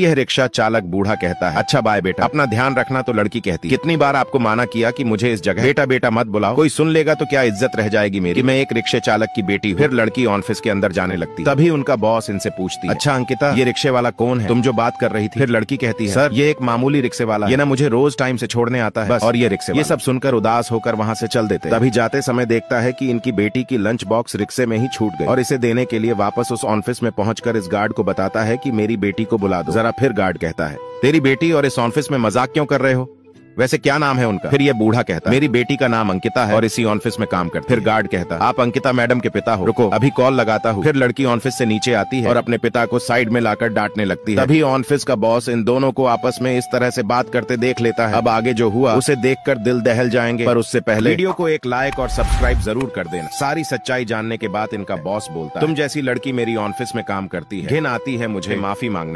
यह रिक्शा चालक बूढ़ा कहता है अच्छा बाय बेटा अपना ध्यान रखना तो लड़की कहती है कितनी बार आपको माना किया कि मुझे इस जगह बेटा बेटा मत बुलाओ कोई सुन लेगा तो क्या इज्जत रह जाएगी मेरी मैं एक रिक्शे चालक की बेटी फिर लड़की ऑफिस के अंदर जाने लगती तभी उनका बॉस इनसे पूछती अच्छा अंकिता ये रिक्शे वाला कौन है तुम जो बात कर रही थी फिर लड़की कहती है सर ये एक मामूली रिक्शे वाला ये ना मुझे रोज टाइम ऐसी छोड़ने आता है और ये रिक्शे ये सब सुनकर उदास होकर वहाँ ऐसी चल देते तभी जाते समय देखता है की इनकी बेटी की लंच बॉक्स रिक्शे में ही छूट गई और इसे देने के लिए वापस उस ऑफिस में पहुँच इस गार्ड को बताता है की मेरी बेटी को बुला दो जरा फिर गार्ड कहता है तेरी बेटी और इस ऑफिस में मजाक क्यों कर रहे हो वैसे क्या नाम है उनका फिर ये बूढ़ा कहता मेरी बेटी का नाम अंकिता है और इसी ऑफिस में काम करती फिर गार्ड कहता आप अंकिता मैडम के पिता हो रुको अभी कॉल लगाता हूँ फिर लड़की ऑफिस से नीचे आती है और अपने पिता को साइड में लाकर डांटने लगती है अभी ऑफिस का बॉस इन दोनों को आपस में इस तरह से बात करते देख लेता है अब आगे जो हुआ उसे देख कर दिल दहल जाएंगे और उससे पहले वीडियो को एक लाइक और सब्सक्राइब जरूर कर देना सारी सच्चाई जानने के बाद इनका बॉस बोलता तुम जैसी लड़की मेरी ऑफिस में काम करती है घिन आती है मुझे माफी मांगने